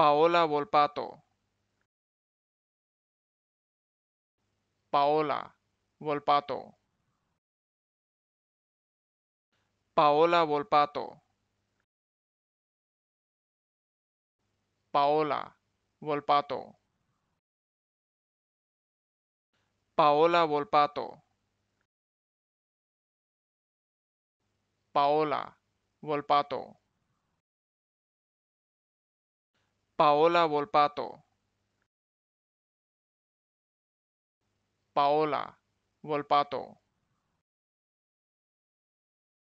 Paola Volpato. Paola Volpato. Paola Volpato. Paola Volpato. Paola Volpato. Paola Volpato. Paola Volpato. Paola Volpato.